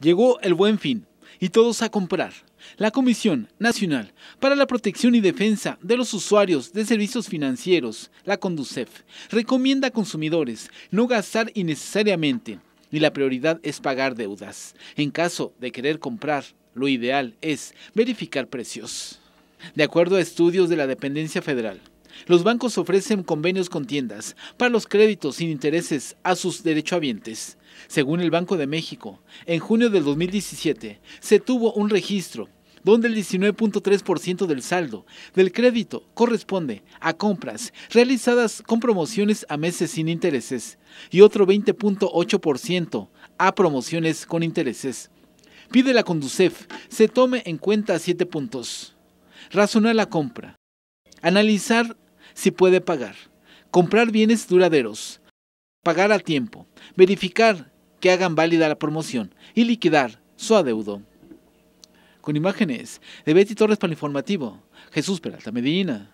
Llegó el buen fin y todos a comprar. La Comisión Nacional para la Protección y Defensa de los Usuarios de Servicios Financieros, la Conducef, recomienda a consumidores no gastar innecesariamente y la prioridad es pagar deudas. En caso de querer comprar, lo ideal es verificar precios. De acuerdo a estudios de la dependencia federal, los bancos ofrecen convenios con tiendas para los créditos sin intereses a sus derechohabientes. Según el Banco de México, en junio del 2017 se tuvo un registro donde el 19.3% del saldo del crédito corresponde a compras realizadas con promociones a meses sin intereses y otro 20.8% a promociones con intereses. Pide la Conducef se tome en cuenta siete puntos. Razonar la compra. Analizar si puede pagar, comprar bienes duraderos, pagar a tiempo, verificar que hagan válida la promoción y liquidar su adeudo. Con imágenes de Betty Torres para informativo, Jesús Peralta Medina.